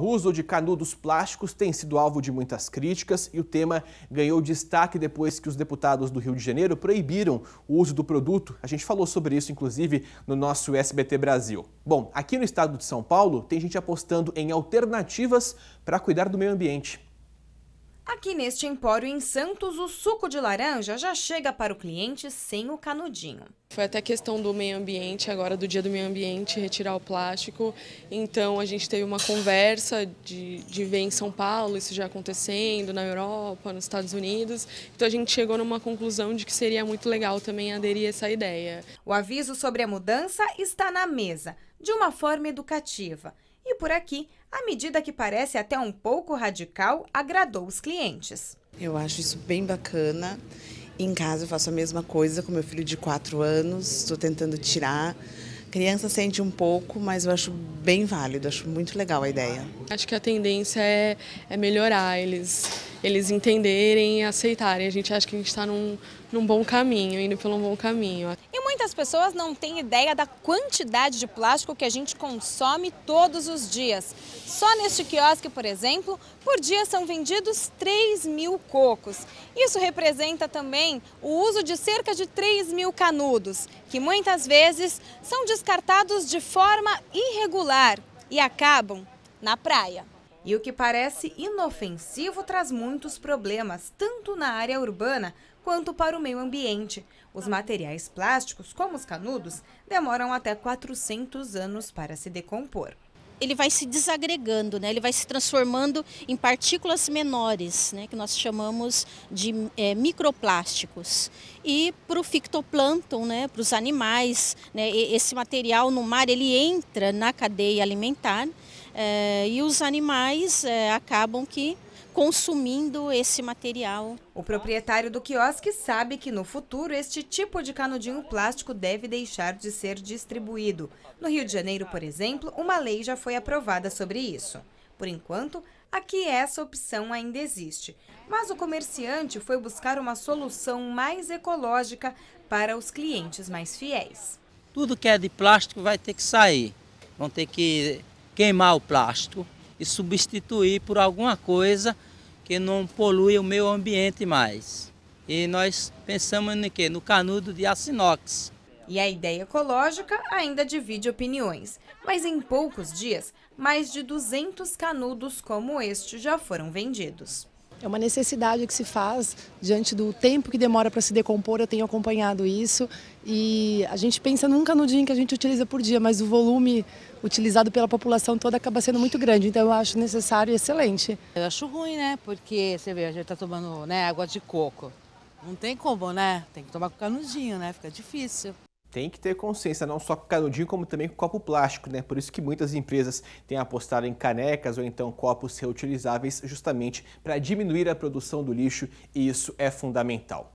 O uso de canudos plásticos tem sido alvo de muitas críticas e o tema ganhou destaque depois que os deputados do Rio de Janeiro proibiram o uso do produto. A gente falou sobre isso, inclusive, no nosso SBT Brasil. Bom, aqui no estado de São Paulo, tem gente apostando em alternativas para cuidar do meio ambiente. Aqui neste empório em Santos, o suco de laranja já chega para o cliente sem o canudinho. Foi até questão do meio ambiente, agora do dia do meio ambiente, retirar o plástico. Então a gente teve uma conversa de, de ver em São Paulo isso já acontecendo, na Europa, nos Estados Unidos. Então a gente chegou numa conclusão de que seria muito legal também aderir a essa ideia. O aviso sobre a mudança está na mesa, de uma forma educativa. E por aqui, a medida que parece até um pouco radical agradou os clientes. Eu acho isso bem bacana. Em casa eu faço a mesma coisa com meu filho de 4 anos, estou tentando tirar. A criança sente um pouco, mas eu acho bem válido, acho muito legal a ideia. Acho que a tendência é, é melhorar eles, eles entenderem e aceitarem. A gente acha que a gente está num, num bom caminho, indo pelo um bom caminho. Muitas pessoas não têm ideia da quantidade de plástico que a gente consome todos os dias. Só neste quiosque, por exemplo, por dia são vendidos 3 mil cocos. Isso representa também o uso de cerca de 3 mil canudos, que muitas vezes são descartados de forma irregular e acabam na praia. E o que parece inofensivo traz muitos problemas, tanto na área urbana quanto para o meio ambiente. Os materiais plásticos, como os canudos, demoram até 400 anos para se decompor ele vai se desagregando, né? ele vai se transformando em partículas menores, né? que nós chamamos de é, microplásticos. E para o fitoplâncton, né? para os animais, né? esse material no mar ele entra na cadeia alimentar é, e os animais é, acabam que consumindo esse material. O proprietário do quiosque sabe que no futuro este tipo de canudinho plástico deve deixar de ser distribuído. No Rio de Janeiro, por exemplo, uma lei já foi aprovada sobre isso. Por enquanto, aqui essa opção ainda existe. Mas o comerciante foi buscar uma solução mais ecológica para os clientes mais fiéis. Tudo que é de plástico vai ter que sair. Vão ter que queimar o plástico e substituir por alguma coisa que não polui o meio ambiente mais. E nós pensamos no que? No canudo de acinox. E a ideia ecológica ainda divide opiniões, mas em poucos dias, mais de 200 canudos como este já foram vendidos. É uma necessidade que se faz diante do tempo que demora para se decompor, eu tenho acompanhado isso. E a gente pensa nunca no dia em que a gente utiliza por dia, mas o volume utilizado pela população toda acaba sendo muito grande. Então eu acho necessário e excelente. Eu acho ruim, né? Porque você vê, a gente está tomando né, água de coco. Não tem como, né? Tem que tomar com canudinho, né? Fica difícil. Tem que ter consciência, não só com canudinho, como também com copo plástico, né? Por isso que muitas empresas têm apostado em canecas ou então copos reutilizáveis, justamente para diminuir a produção do lixo, e isso é fundamental.